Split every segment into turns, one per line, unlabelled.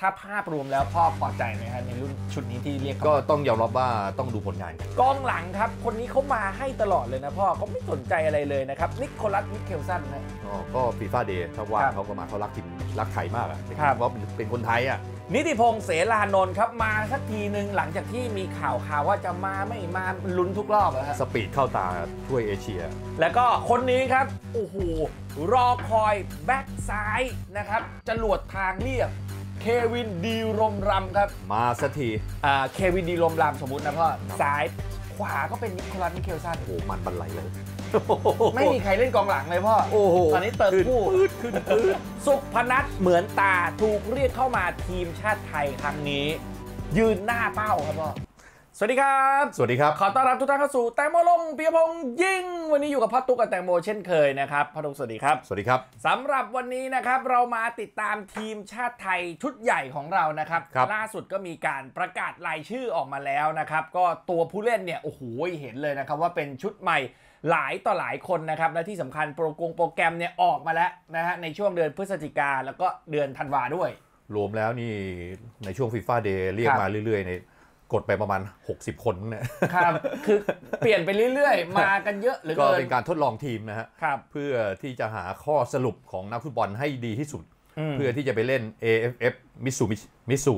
ถ้าภาพรวมแล้วพ่อพอใจไหมครับในรุ่นชุดนี้ที่เรียก ก็ต้องยอมรับว่าต้องดูผลงานกัองหลังครับ คนนี้เขามาให้ตลอดเลยนะพ่อเขาไม่สนใจอะไรเลยนะครับนิโคลัสนิเคลสันนะอ๋อก็ฟีฟ่าเดย์ถ้าว่าเขาก็มาเขารักทีมรักไทยมากอ่ะเครับเพราะเป็นคนไทยอ่ะนิติพงษ์เสรานนท์ครับ มาสักทีหนึ่งหลังจากที่มีข่าวข่าว ว่าจะมาไม่มาลุ้นทุกรอบนะ้วสปีดเข้าตาช่วยเอเชีย แล้วก็คนนี้ครับโอ้โหรอคอยแบ็กซ้ายนะครับจรวดทางเรียบเควินดีรมรำครับ มาสักที อ่าเควินดีรมรำสมมุตินะพ่อซ้ายขวาก็เป็นนิโคลัสมิเคลซัน โอ้มันบันไหลเลย ไม่มีใครเล่นกองหลังเลยพ่อโอ้โหตอนนี้เติมคู่ขึ้นขึ้นสุพนัทเหมือนตาถูกเรียกเข้ามาทีมชาติไทยครั้งนี้ ยืนหน้าเป้าครับพ่อสวัสดีครับ สวัสดีครับ ขอต้อนรับทุกท่านเข้าสู่แตงโมลงเปียพงยิ่ง วันนี้อยู่กับพ่อตุ๊กกับแตงโมเช่นเคยนะครับพ่อตุ๊กสวัสดีครับ สวัสดีครับ สำหรับวันนี้นะครับเรามาติดตามทีมชาติไทยชุดใหญ่ของเรานะครับรบล่าสุดก็มีการประกาศรายชื่อออกมาแล้วนะครับ ก็ตัวผู้เล่นเนี่ยโอ้โหเห็นเลยนะครับว่าเป็นชุดใหม่ หลายต่อหลายคนนะครับ และที่สำคัญโปรกงโปรแกรมเนี่ยออกมาแล้วนะฮะในช่วงเดือนพฤศจิกาแล้วก็เดือนธันวาด้วย รวมแล้วนี่ในช่วงฟีฟ่าเดย์เรียกมาเรื่อยๆในกดไปประมาณ 60 คนเนี่ยครับ คือเปลี่ยนไปเรื่อยๆ มากันเยอะหรือก็เป็นการทดลองทีมนะครับ เพื่อที่จะหาข้อสรุปของนักฟุตบอลให้ดีที่สุด เพื่อที่จะไปเล่น AFF มิสูมิสู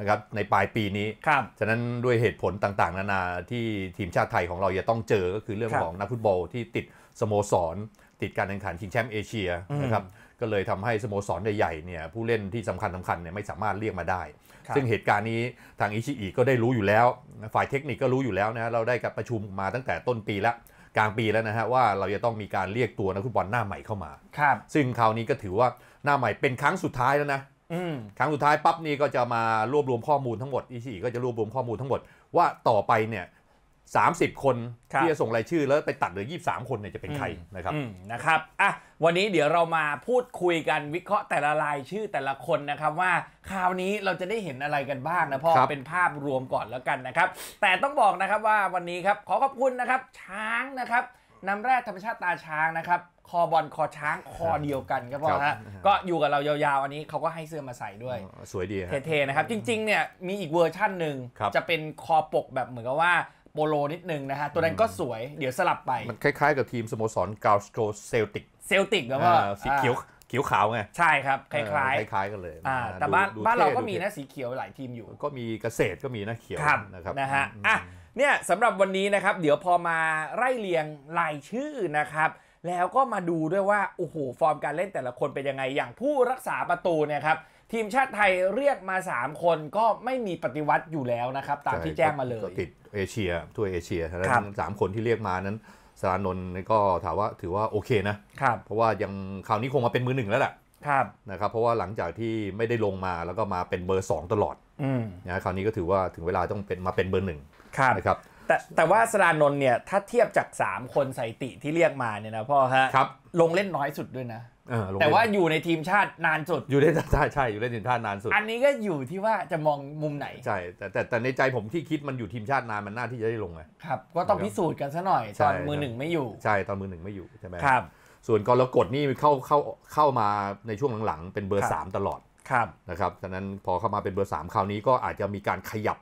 นะครับ ในปลายปีนี้ ครับ ฉะนั้นด้วยเหตุผลต่างๆ นานาที่ทีมชาติไทยของเราจะต้องเจอ ก็คือเรื่องของนักฟุตบอลที่ติดสโมสรติดการแข่งขันชิงแชมป์เอเชียนะครับก็เลยทำให้สโมสรใหญ่ๆเนี่ยผู้เล่นที่สำคัญสาคัญเนี่ยไม่สามารถเรียกมาได้ซึ่งเหตุการณ์นี้ทางอิชิอิก็ได้รู้อยู่แล้วฝ่ายเทคนิคก็รู้อยู่แล้วนะเราได้กับประชุมมาตั้งแต่ต้นปีแล้วกลางปีแล้วนะฮะว่าเราจะต้องมีการเรียกตัวนักฟุตบอลหน้าใหม่เข้ามาครับซึ่งคราวนี้ก็ถือว่าหน้าใหม่เป็นครั้งสุดท้ายแล้วนะครั้งสุดท้ายปั๊บนี้ก็จะมารวบรวมข้อมูลทั้งหมดอิชิก็จะรวบรวมข้อมูลทั้งหมดว่าต่อไปเนี่ย30 คนคที่จะส่งรายชื่อแล้วไปตัดเหลือ23 คนเนี่ยจะเป็นใครนะครับนะครับอ่ะวันนี้เดี๋ยวเรามาพูดคุยกันวิเคราะห์แต่ละรายชื่อแต่ละคนนะครับว่าคราวนี้เราจะได้เห็นอะไรกันบ้างนะพ่อเป็นภาพรวมก่อนแล้วกันนะครับแต่ต้องบอกนะครับว่าวันนี้ครับขอขอบคุณนะครับช้างนะครับน้ำแร่ธรรมชาติตาช้างนะครับคอบอลคอช้างคอเดียวกันครับพ่อฮะก็อยู่กับเรายาวๆอันนี้เขาก็ให้เสื้อมาใส่ด้วยสวยดีเท่ๆนะครับจริงๆเนี่ยมีอีกเวอร์ชั่นหนึ่งจะเป็นคอปกแบบเหมือนกับว่าโปโลนิดนึงนะฮะตัวนั้นก็สวยเดี๋ยวสลับไปมันคล้าย ๆกับทีมสโมสรกาสโตรเซลติกเซลติกแล้วก็สีเขียวเขียวขาวไงใช่ครับคล้ายๆคล้ายๆกันเลยแต่บ้านบ้านเราก็มีนะสีเขียวหลายทีมอยู่ก็มีเกษตรก็มีนะเขียวนะครับนะฮะอ่ะเนี่ยสำหรับวันนี้นะครับเดี๋ยวพอมาไล่เรียงรายชื่อนะครับแล้วก็มาดูด้วยว่าโอ้โหฟอร์มการเล่นแต่ละคนเป็นยังไง อย่างผู้รักษาประตูเนี่ยครับทีมชาติไทยเรียกมา 3 คนก็ไม่มีปฏิวัติอยู่แล้วนะครับ ตามที่แจ้งมาเลย ติดเอเชียทั่วเอเชียทั้งสามคนที่เรียกมานั้นสารนนท์ก็ถามว่าถือว่าโอเคนะคเพราะว่ายังคราวนี้คงมาเป็นมือหนึ่งแล้วแหละนะครับเพราะว่าหลังจากที่ไม่ได้ลงมาแล้วก็มาเป็นเบอร์ 2 ตลอดนะคราวนี้ก็ถือว่าถึงเวลาต้องเป็นมาเป็นเบอร์หนึ่งนะครับแต่แต่ว่าสรานนเนี่ยถ้าเทียบจาก 3 คนส่ติที่เรียกมาเนี่ยนะพ่อฮะครับลงเล่นน้อยสุดด้วยนะออแต่ว่าอยู่ในทีมชาตินานสุดอยู่ได้มชิใช่อยู่ได้ทีมชาตินานสุด อันนี้ก็อยู่ที่ว่าจะมองมุมไหนใช่แต่แต่แต่ในใจผมที่คิดมันอยู่ทีมชาตินานมันน่าที่จะได้ลงไงครับก็ต้องพิสูจน์กันซะหน่อยตอนมือหนึ่งไม่อยู่ใช่ตอนมือหนึ่งไม่อยู่ใช่ไหมครับ ส่วนกรกฎนี่เข้าเข้าเข้ามาในช่วงหลังๆเป็นเบอร์สามตลอดครับนะครับฉะนั้นพอเข้ามาเป็นเบอร์สามคราวนี้ก็อาจจะมีการขยับ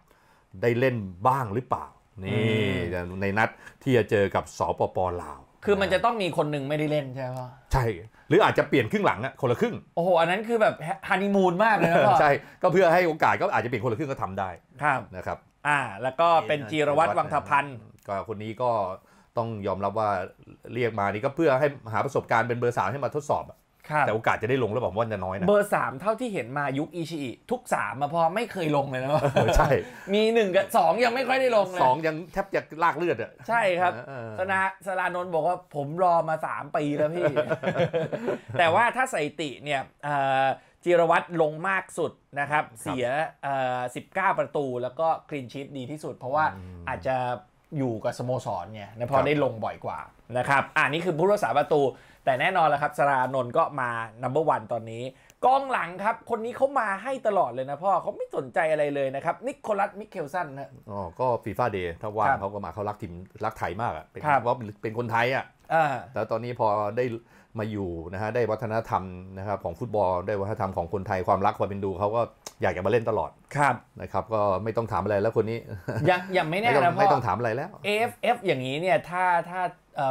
ได้เล่นบ้างหรือเปล่านี่ในนัดที่จะเจอกับสปปลาว คือมันจะต้องมีคนหนึ่งไม่ได้เล่นใช่ปะใช่ หรืออาจจะเปลี่ยนครึ่งหลังอะคนละครึ่งโอ้โหอันนั้นคือแบบฮันนีมูนมากเลยใช่ก็เพื่อให้โอกาสก็อาจจะเปลี่ยนคนละครึ่งก็ทำได้ ครับนะครับอ่า แล้วก็เป็นจีรวัตรวังทพันธ์ก็คนนี้ก็ต้องยอมรับว่าเรียกมานี่ก็เพื่อให้หาประสบการณ์เป็นเบอร์สามให้มาทดสอบแต่โอกาสจะได้ลงแล้วบอกว่าจะน้อยนะ เบอร์สามเท่าที่เห็นมายุคอิชิอิทุกสามมาพอไม่เคยลงเลยนะใช่ มีหนึ่งกับสองยังไม่ค่อยได้ลงเลยสองยังแทบจะลากเลือดอ่ะใช่ครับสนาสลานนท์บอกว่าผมรอมาสามปีแล้วพี่ แต่ว่าถ้าสถิติเนี่ยจิรวัตรลงมากสุดนะครับ เสียสิบเก้าประตูแล้วก็กรีนชีตดีที่สุด เพราะว่าอาจจะอยู่กับสโมสรนงนะพอได้ลงบ่อยกว่านะครับ อ่านี่คือผู้รักษาประตูแต่แน่นอนแล้วครับสรานนท์ก็มา number ร n วันตอนนี้กองหลังครับคนนี้เขามาให้ตลอดเลยนะพ่อเขาไม่สนใจอะไรเลยนะครับนิโคลัสมิเคลสันนะอ๋อก็ฟีฟ่าเดย์ถ้าว่างเขาก็มาเขารักทีมรักไทยมากอ่ะเป็นเพราะเป็นคนไทยอ่ะแล้วตอนนี้พอได้มาอยู่นะฮะได้วัฒนธรรมนะครับของฟุตบอล ได้วัฒนธรรมของคนไทยความรักความเป็นดูเขาก็อยากจะมาเล่นตลอดครับนะครับ ก็ไม่ต้องถามอะไรแล้วคนนี้ยังยังไม่แน่แล้วพ่อไม่ต้องถามอะไรแล้ว f f อย่างนี้เนี่ยถ้าถ้า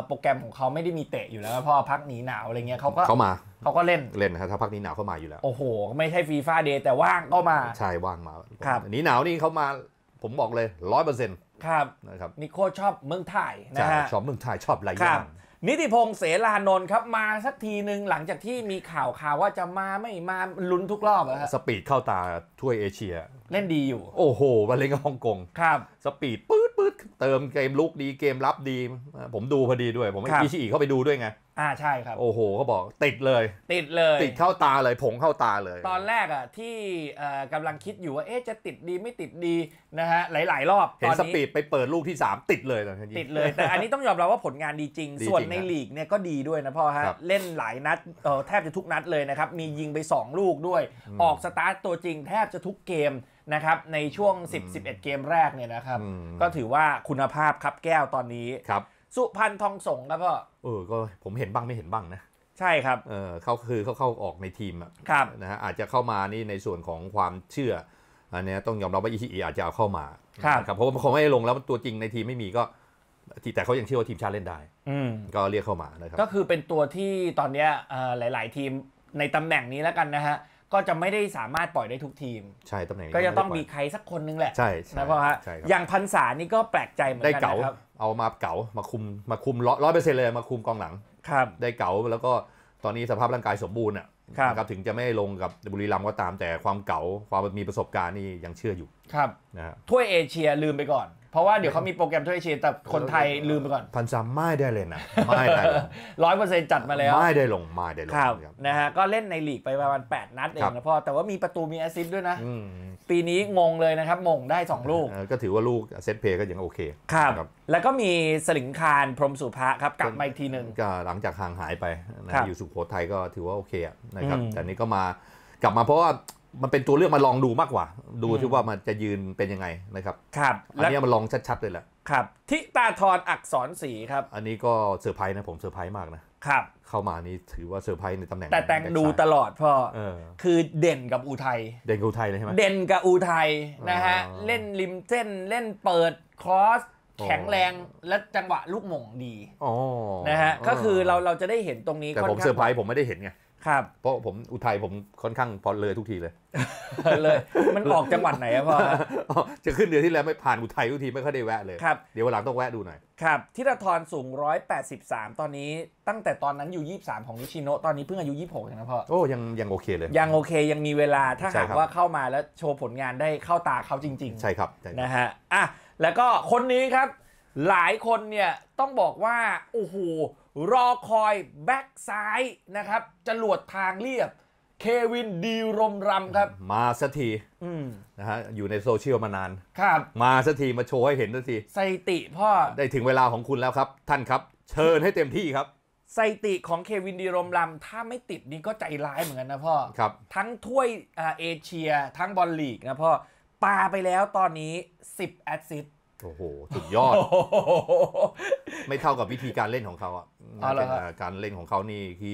โปรแกรมของเขาไม่ได้มีเตะอยู่แล้วเพราะพักหนีหนาวอะไรเงี้ยเขาก็เขามาเขาก็เล่นเล่นนะครับถ้าพักหนีหนาวเขามาอยู่แล้วโอ้โห ไม่ใช่ฟีฟ่าเดย์แต่ว่างก็มาใช่ว่างมาครับนีหนาวนี่เขามาผมบอกเลยร้อยเปอร์เซ็นต์ครับนะครับนี่โคชอบเมืองไทยนะฮะชอบเมืองไทยชอบหลายอย่างนิติพงศ์เสรานนท์ครับ มาสักทีหนึ่งหลังจากที่มีข่าวข่าวว่าจะมาไม่มาลุ้นทุกรอบแล้วสปีดเข้าตาช่วยเอเชีย เล่นดีอยู่ โอ้โห มาเล่นกับฮ่องกงครับสปีดปื๊ดปื๊ดเติมเกมลุกดีเกมรับดี ผมดูพอดีด้วย ผมไม่ีชีอีเข้าไปดูด้วยไงอ่าใช่ครับโอ้โหเขาบอกติดเลย ติดเลยติดเข้าตาเลย ผงเข้าตาเลย ตอนแรกอ่ะที่กำลังคิดอยู่ว่าเอ๊ะจะติดดีไม่ติดดีนะฮะหลายๆ รอบเห็นสปีด ไปเปิด ลูกที่ 3 ติดเลยตอนนี้ติดเลย แต่อันนี้ต้องยอมรับว่าผลงานดีจริง ส่วนในลีกเนี่ยก็ดีด้วยนะพ่อฮะเล่นหลายนัดแทบจะทุกนัด เลยนะครับ มียิงไป 2 ลูกด้วย ออกสตาร์ตตัวจริง แทบจะทุกเกมนะครับในช่วง10-11เกมแรกเนี่ยนะครับก็ถือว่าคุณภาพครับแก้วตอนนี้ครับสุพรรณทองสงครับพ่อเออ ก็ผมเห็นบ้างไม่เห็นบ้างนะ ใช่ครับ เออเขาคือเขาเข้าออกในทีมอะครับนะฮะ อาจจะเข้ามานี่ในส่วนของความเชื่อ อันนี้ต้องยอมรับว่าอีทีอาจจะเอาเข้ามา ครับ เพราะว่าเขาไม่ลงแล้วตัวจริงในทีมไม่มีก็ แต่เขายังเชื่อว่า ทีมชาติเล่นได้ อืก็เรียกเข้ามานะครับ ก็คือเป็นตัวที่ตอนนี้หลายๆ ทีมในตำแหน่งนี้แล้วกันนะฮะก็จะไม่ได้สามารถปล่อยได้ทุกทีมใช่ตำแหน่งก็จะต้องมีใครสักคนนึงแหละใช่นะพ่ะฮะอย่างพันษานี่ก็แปลกใจเหมือนกันนะครับเอามาเก๋ามาคุมมาคุมร้อยเปอร์เซ็นต์เลย มาคุมกองหลังครับได้เก๋าแล้วก็ตอนนี้สภาพร่างกายสมบูรณ์อ่ะนะครับถึงจะไม่ลงกับบุรีรัมย์ก็ตามแต่ความเก๋าความมีประสบการณ์นี่ยังเชื่ออยู่ครับนะถ้วยเอเชียลืมไปก่อนเพราะว่า เดี๋ยวเขามีโปรแกรมทั่วเอเชียแต่คนไทยลืมไปก่อนพันสามไม่ได้เลยนะไม่ได้ร้อยเปอร์เซ็นต์จัดมาแล้วไม่ได้ลงไม่ได้ลงนะฮะก็เล่นในลีกไปประมาณ8นัดเองนะพ่อแต่ว่ามีประตูมีแอซิสด้วยนะปีนี้งงเลยนะครับมงได้ 2 ลูกก็ถือว่าลูกเซตเพย์ก็ยังโอเคครับแล้วก็มีสลิงคารพรมสุภะครับ กลับมาอีกทีหนึ่งก็หลังจากห่างหายไปอยู่สุโขทัยก็ถือว่าโอเคนะครับแต่นี้ก็มากลับมาเพราะว่ามันเป็นตัวเลือกมาลองดูมากกว่า ดูที่ว่ามันจะยืนเป็นยังไงนะครับครับอันนี้มาลองชัดๆเลยแหละครับทิตาทรอักษรสีครับ อันนี้ก็เซอร์ไพรส์นะผมเซอร์ไพรส์มากนะครับ เข้ามานี่ถือว่าเซอร์ไพรส์ในตำแหน่งแต่แต่งดูตลอดพ่อคือเด่นกับอูไทยเด่นกับอูไทยเลยใช่ไหมเด่นกับอูไทยนะฮะเล่นริมเส้น เล่นเปิดคอสแข็งแรงและจังหวะลูกหม่งดีนะฮะก็คือเราเราจะได้เห็นตรงนี้แต่ผมเซอร์ไพรส์ผมไม่ได้เห็นไงครับเพราะผมอุทัยผมค่อนข้างพอเลยทุกทีเลย เลยมันออกจังหวัดไหนอะพ่อจะขึ้นเดือนที่แล้วไม่ผ่านอุทัยทุกทีไม่ค่อยได้แวะเลยครับเดี๋ยววันหลังต้องแวะดูหน่อย ครับทิรทรสูง 183 ตอนนี้ตั้งแต่ตอนนั้นอยู่ 23 ของนิชิโนตอนนี้เพิ่งอายุ26นะพ่อโอ้ยังยังโอเคเลย ยังโอเคยังมีเวลาถ้าหากว่าเข้ามาแล้วโชว์ผลงานได้เข้าตาเขาจริง ๆ ใช่ครับนะฮะอ่ะแล้วก็คนนี้ครับ หลายคนเนี่ยต้องบอกว่าโอ้โหรอคอยแบ็กซ้ายนะครับ จรวดทางเรียบ เควินดีรมรำครับ มาสักทีนะฮะ อยู่ในโซเชียลมานาน ครับ มาสักทีมาโชว์ให้เห็นสักทีสซติพ่อ ได้ถึงเวลาของคุณแล้วครับ ท่านครับ เชิญให้เต็มที่ครับสซติของเควินดีรมรำถ้าไม่ติดนี่ก็ใจร้ายเหมือนกันนะพ่อ ครับ ทั้งถ้วยเอเชีย ทั้งบอลลีกนะพ่อปาไปแล้วตอนนี้ 10แอสซิสโอ้โหสุดยอด ไม่เท่ากับวิธีการเล่นของเขาอะการเล่นของเขานี่ที่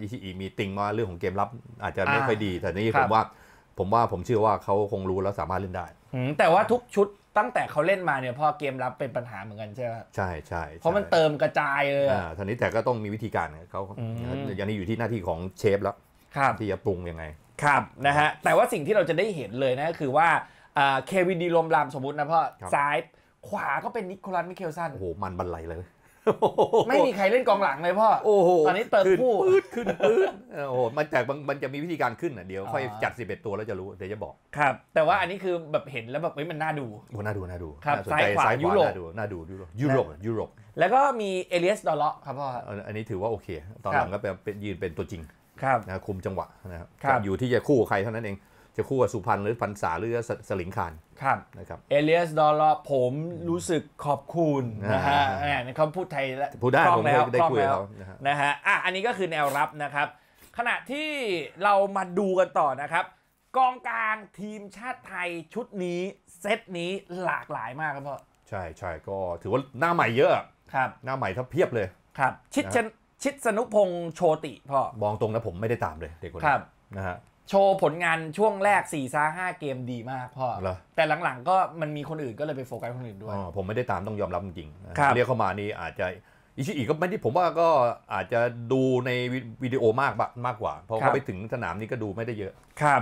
ยิชิอีมีติงมาเรื่องของเกมรับ อาจจะไม่ค่อยดี แต่นี่ผมว่าผมว่าผมเชื่อว่าเขาคงรู้แล้วสามารถเล่นได้แต่ว่าทุกชุดตั้งแต่เขาเล่นมาเนี่ยพอเกมรับเป็นปัญหาเหมือนกันใช่ไหมใช่ใช่เพราะมันเติมกระจายเลยอ่าทีนี้แต่ก็ต้องมีวิธีการเขาอย่างนี้อยู่ที่หน้าที่ของเชฟแล้วที่จะปรุงยังไงครับนะฮะแต่ว่าสิ่งที่เราจะได้เห็นเลยนะก็คือว่าเควินดีลมรามสมมตินะพ่อซ้ายขวาก็เป็นนิโคลัสมิเคลสันโอ้โหมันบันไลเลยไม่มีใครเล่นกองหลังเลยพ่อโอ้โหตอนนี้เติมคู่ปื๊ดขึ้นปื๊ดโอ้โหมันแต่มันจะมีวิธีการขึ้นอ่ะ เดี๋ยวค่อยจัด 11 ตัวแล้วจะรู้ เดี๋ยวจะบอก ครับ แต่ว่าอันนี้คือแบบเห็นแล้วแบบเฮ้ยมันน่าดูโอ้น่าดู น่าดูครับซ้ายขวายุโรปน่าดู น่าดูยุโรปยุโรป ยุโรป แล้วก็มีเอเลียสดอลเล์ครับพ่อ อันนี้ถือว่าโอเค ตอนหลังก็เป็นยืนเป็นตัวจริง ครับนะคุมจังหวะนะครับอยู่ที่จะคู่ใครเท่านั้นเองจะคู่กับสุพรรณหรือพันษา หรือสลิงคารครับนะครับเอเลียสดอลล์ผมรู้สึกขอบคุณนะฮะในคำพูดไทยแล้ว พูดได้ผมได้คุยแล้วนะฮะอ่ะอันนี้ก็คือแนวรับนะครับ ขณะที่เรามาดูกันต่อนะครับ กองกลางทีมชาติไทยชุดนี้ เซตนี้หลากหลายมากครับพ่อใช่ใช่ก็ถือว่าหน้าใหม่เยอะครับหน้าใหม่ถ้าเพียบเลยครับ ชิดชนชิดสนุพงษ์โชติพ่อมองตรงนะผมไม่ได้ตามเลยเด็กคนนี้นะฮะโชว์ผลงานช่วงแรก4ี่ซาห้าเกมดีมากพ่อ แต่หลังๆก็มันมีคนอื่นก็เลยไปโฟกัสคนอื่นด้วยผมไม่ได้ตามต้องยอมรับจริงรเรียกเข้ามานี่อาจจะอิชิอิก็ไม่ได้ผมว่าก็อาจจะดูในวิดีโอมากมากกว่า เพราะเขาไปถึงสนามนี้ก็ดูไม่ได้เยอะ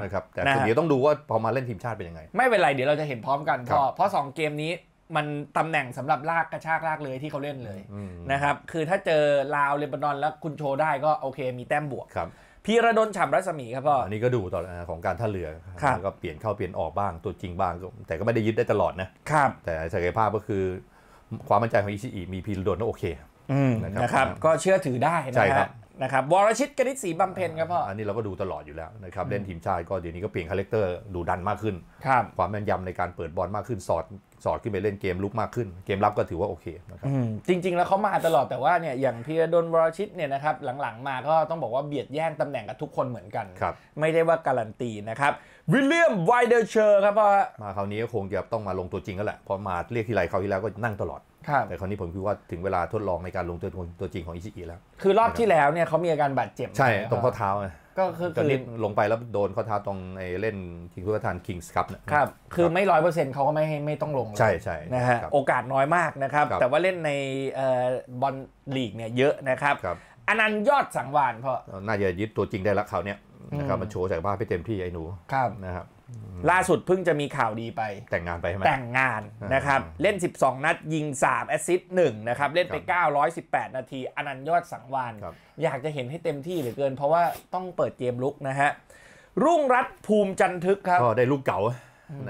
นะครับ แต่เดี๋ยวต้องดูว่าพอมาเล่นทีมชาติเป็นยังไง ไม่เป็นไรเดี๋ยวเราจะเห็นพร้อมกันพ่อเพราะสองเกมนี้มันตำแหน่งสำหรับลากกระชากลากเลยที่เขาเล่นเลยนะครับคือถ้าเจอลาวเลบานอนแล้วคุณโชว์ได้ก็โอเค มีแต้มบวกครับพีระดนฉ่ำรัศมีครับพ่อ อันนี้ก็ดูตอนของการท่าเรือก็เปลี่ยนเข้าเปลี่ยนออกบ้าง ตัวจริงบ้าง แต่ก็ไม่ได้ยึดได้ตลอดนะครับแต่ศักยภาพก็คือความมั่นใจของอิชิอิมีพีระดนก็โอเคนะครับ ก็เชื่อถือได้นะครับนะครับวรชิตกนิษฐ์ศรีบำเพ็ญครับพ่อ อันนี้เราก็ดูตลอดอยู่แล้วนะครับ เล่นทีมชาติก็เดี๋ยวนี้ ก็เปลี่ยนคาแรคเตอร์ดูดันมากขึ้น ความแม่นยำในการเปิดบอลมากขึ้นสอดสอดขึ้นไปเล่นเกมลุกมากขึ้น เกมรับก็ถือว่าโอเคนะครับจริงๆแล้วเขามาตลอดแต่ว่าเนี่ยอย่างเพียรดนวรชิตเนี่ยนะครับหลังๆมาก็ต้องบอกว่าเบียดแย่งตำแหน่งกับทุกคนเหมือนกันครับไม่ได้ว่าการันตีนะครับวิลเลียมไวเดอร์เชอร์ครับพ่ามาคราวนี้ก็คงจะต้องมาลงตัวจริงก็แหละพอมาเรียกทีไรเขาที่แล้วก็นั่งตลอด แต่คราวนี้ผมคิดว่าถึงเวลาทดลองในการลงตัวตัวจริงของอิชิอิแล้วคือรอบที่แล้วเนี่ยเขามีอาการบาดเจ็บใช่ตรงข้อเท้าก็คือจะนิดลงไปแล้วโดนข้อเท้าตรงไอ้เล่นทีมผู้ประานคิงส์ครับครับคือไม่ร้อยเปอร์เซ็นต์เขาก็ไม่ให้ไม่ต้องลงใช่ใช่นะฮะโอกาสน้อยมากนะครับ แต่ว่าเล่นในบอลลีกเนี่ยเยอะนะครับ อนันยอดสังวานพ่อน่าจะยึดตัวจริงได้ละเขาเนี่ยนะครับมันโชว์จากบ้านี่เต็มที่ไอ้หนูครับนะครับล่าสุดเพิ่งจะมีข่าวดีไปแต่งงานไปใช่ไหมแต่งงานนะครับเล่น 12 นัดยิง 3 แอสซิสต์1นะครับเล่นไป 918 นาที อนันยอดสังวานอยากจะเห็นให้เต็มที่เหลือเกิน เพราะว่าต้องเปิดเกมลุกนะฮะ รุ่งรัตภูมิจันทึกครับก็ได้ลูกเก่า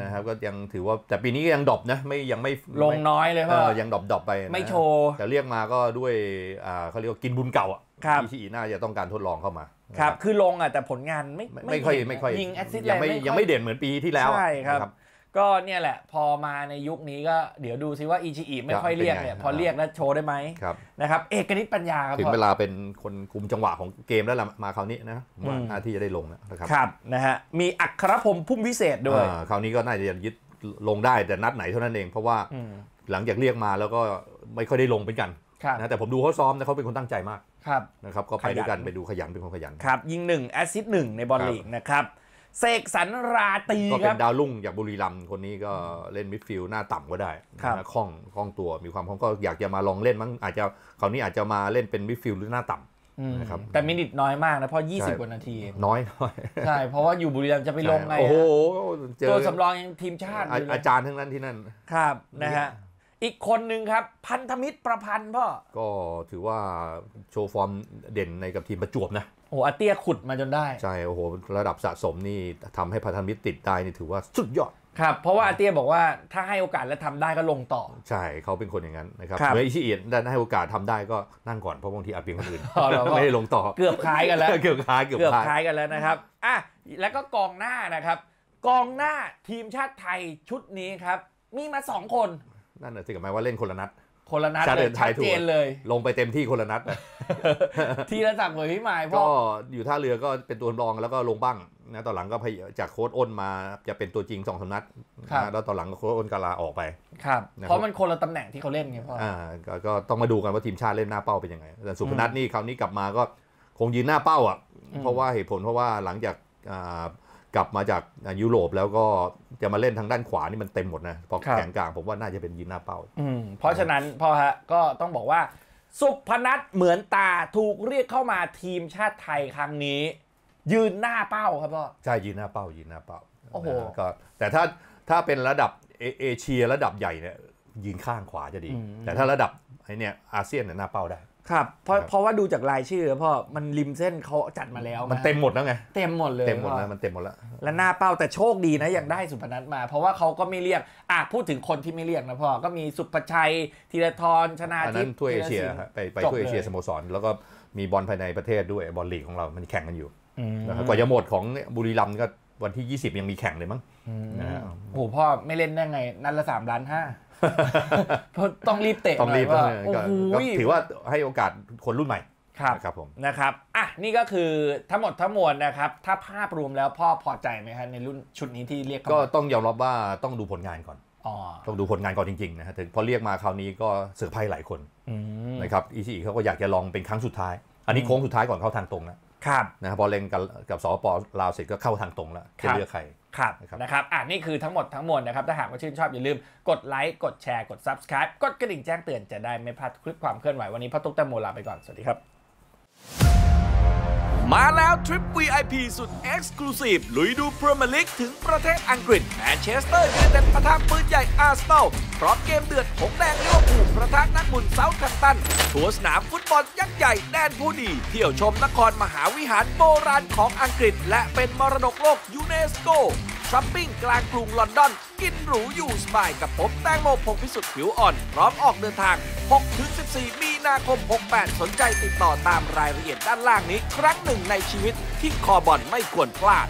นะครับก็ยังถือว่า แต่ปีนี้ยังดรอปนะไม่ยังไม่ลงน้อยเลยเพราะยังดรอปดรอปไปไม่โชว์แต่เรียกมาก็ด้วยเขาเรียกว่ากินบุญเก่าอ่ะที่อีน่าจะต้องการทดลองเข้ามาครับ คือลงอ่ะแต่ผลงานไม่ไม่ค่อยไม่ค่อยยิงแอซิสต์ยังไม่ยังไม่เด่นเหมือนปีที่แล้วใช่ครับ ก็เนี่ยแหละ พอมาในยุคนี้ก็เดี๋ยวดูซิว่าอีชีอีไม่ค่อยเรียกเนี่ยพอเรียกแล้วโชว์ได้ไหมนะครับเอกนิตปัญญาครับถึงเวลาเป็นคนคุมจังหวะของเกมแล้วมาคราวนี้นะว่าาที่จะได้ลงนะครับครับนะฮะมีอัครพมพุ่มวิเศษด้วยคราวนี้ก็น่าจะยึดลงได้แต่นัดไหนเท่านั้นเองเพราะว่าหลังจากเรียกมาแล้วก็ไม่ค่อยได้ลงเป็นกันนะแต่ผมดูเขาซ้อมนะเขาเป็นคนตั้งใจมากครับนะครับก็ไปด้วยกันไปดูขยันเป็นคนขยันครับ ยิงหนึ่งแอซิสต์หนึ่งในบอลลีกนะครับเสกสรรราตรีก็เป็นดาวรุ่งจากบุรีรัมย์คนนี้ก็เล่นมิดฟิลด์หน้าต่ำก็ได้ครับนะคล่องคล่องตัวมีความคล่องก็อยากจะมาลองเล่นมั้งอาจจะคราวนี้อาจจะมาเล่นเป็นมิดฟิลด์หรือหน้าต่ำนะครับแต่มินิทน้อยมากนะเพราะ 20กว่านาที น้อยน้อยใช่เพราะว่าอยู่บุรีรัมย์จะไปลงไงโอ้โห เจอตัวสำรองทีมชาติอาอาจารย์ทั้งนั้นที่นั่นครับนะฮะอีกคนหนึ่งครับพันธมิตรประพันธ์พ่อ ก็ถือว่าโชว์ฟอร์มเด่นในกับทีมประจวบนะ โอ้อาเตียขุดมาจนได้ ใช่โอ้โหระดับสะสมนี่ทำให้พันธมิตรติดได้นี่ถือว่าสุดยอด ครับเพราะว่าอาเตียบอกว่าถ้าให้โอกาสและทำได้ก็ลงต่อ ใช่เขาเป็นคนอย่างนั้นนะครับเมื่ออชเอียนได้ให้โอกาสทำได้ก็นั่งก่อนเพราะบางทีอาจเป็นคนอื่นไม่ได้ลงต่อเกือบคล้ายกันแล้วเกือบคล้ายเกือบคล้ายกันแล้วนะครับอ่ะแล้วก็กองหน้านะครับ กองหน้าทีมชาติไทยชุดนี้ครับ มีมาสองคนนั่นน่ะสิ่งหมายว่าเล่นคนละนัดคนละนัดชาเดินไทยถูกเลย ลงไปเต็มที่คนละนัด ทีละสักเลยพี่หมายก็อยู่ท่าเรือก็เป็นตัวรองแล้วก็ลงบ้าง นะตอนหลังก็จากโค้ดอ้นมาจะเป็นตัวจริงสองสำนัดนะ แล้วตอนหลังก็โค้ดอ้นกาลาออกไปครับ เพราะมันคนละตำแหน่งที่เขาเล่นไงพ่ออ่าก็ต้องมาดูกันว่าทีมชาติเล่นหน้าเป้าเป็นยังไง แต่สุพนัทนี่คราวนี้กลับมาก็คงยืนหน้าเป้าอ่ะ เพราะว่าเหตุผลเพราะว่าหลังจากกลับมาจากยุโรปแล้วก็จะมาเล่นทางด้านขวานี่มันเต็มหมดนะพอแข่งกลางผมว่าน่าจะเป็นยินหน้าเป้า เพราะฉะนั้นพอฮะก็ต้องบอกว่าสุพนัทเหมือนตาถูกเรียกเข้ามาทีมชาติไทยครั้งนี้ ยืนหน้าเป้าครับพ่อใช่ยืนหน้าเป้ายืนหน้าเป้าโอ้โหก็แต่ถ้าถ้าเป็นระดับเอเชียระดับใหญ่เนี่ยยืนข้างขวาจะดี แต่ถ้าระดับไอ้นี่อาเซียนเนี่ยหน้าเป้าได้ครับเพราะเพราะว่าดูจากรายชื่อพ่อมันริมเส้นเขาจัดมาแล้วมันเต็มหมดแล้วไง เต็มหมดเลยเต็มหมดแล้วมันเต็มหมดแล้วและหน้าเป้าแต่โชคดีนะยังได้สุพนัทมา เพราะว่าเขาก็ไม่เรียกอ่ะพูดถึงคนที่ไม่เรียกนะพ่อก็มีสุปชัยธีรทรชนาทิพย์ทั่วเอเชีย ไปไปทั่วเอเชียสโมสรแล้วก็มีบอลภายในประเทศด้วยบอลลีกของเรามันแข่งกันอยู่กว่าจะหมดของบุรีรัมย์ก็วันที่ 20 ยังมีแข่งเลยมั้งนะฮะโอ้พ่อไม่เล่นได้ไงนัดละสามล้านห้าพราะต้องรีบเตะต้องรีบว่าโอ้โหถือว่าให้โอกาสคนรุ่นใหม่ครับผมนะครับอ่ะนี่ก็คือทั้งหมดทั้งมวลนะครับถ้าภาพรวมแล้วพ่อพอใจไหมครับในรุ่นชุดนี้ที่เรียกก็ต้องยอมรับว่าต้องดูผลงานก่อนต้องดูผลงานก่อนจริงๆนะครับพอเรียกมาคราวนี้ก็เสือไพ่หลายคนนะครับอีซีเขาก็อยากจะลองเป็นครั้งสุดท้ายอันนี้โค้งสุดท้ายก่อนเข้าทางตรงนะครับนะพอเล็งกับกับสปลาวเสร็จก็เข้าทางตรงแล้วจะเลือกใคร ครับนะครับอ่านี่คือทั้งหมดทั้งมวลนะครับ ถ้าหากว่าชื่นชอบอย่าลืมกดไลค์กดแชร์กด Subscribe กดกระดิ่งแจ้งเตือนจะได้ไม่พลาดคลิปความเคลื่อนไหว วันนี้พ่อตุ๊กแตงโมลาไปก่อน สวัสดีครับมาแล้วทริป VIP สุดกซ์คลูซีฟลุยดูพรีเมียร์ลีกถึงประเทศอังกฤษแมนเชสเตอร์ยูไนเต็ดประทับปืนใหญ่อาร์เซนอลพร้อมเกมเดือด หงแดงลิเวอร์พูลประทับนักบุญเซาท์แฮมป์ตันทัวร์สนามฟุตบอลยักษ์ใหญ่แดนผู้ดี เที่ยวชมนครมหาวิหารโบราณของอังกฤษและเป็นมรดกโลกยูเนสโกช้อปปิ้งกลางกรุงลอนดอน กินหรูอยู่สบายกับผมแตงโมพงพิสุทธิ์ผิวอ่อน พร้อมออกเดินทาง 6-14 มีนาคม 68 สนใจติดต่อตามรายละเอียดด้านล่างนี้ ครั้งหนึ่งในชีวิตที่คอบอลไม่ควรพลาด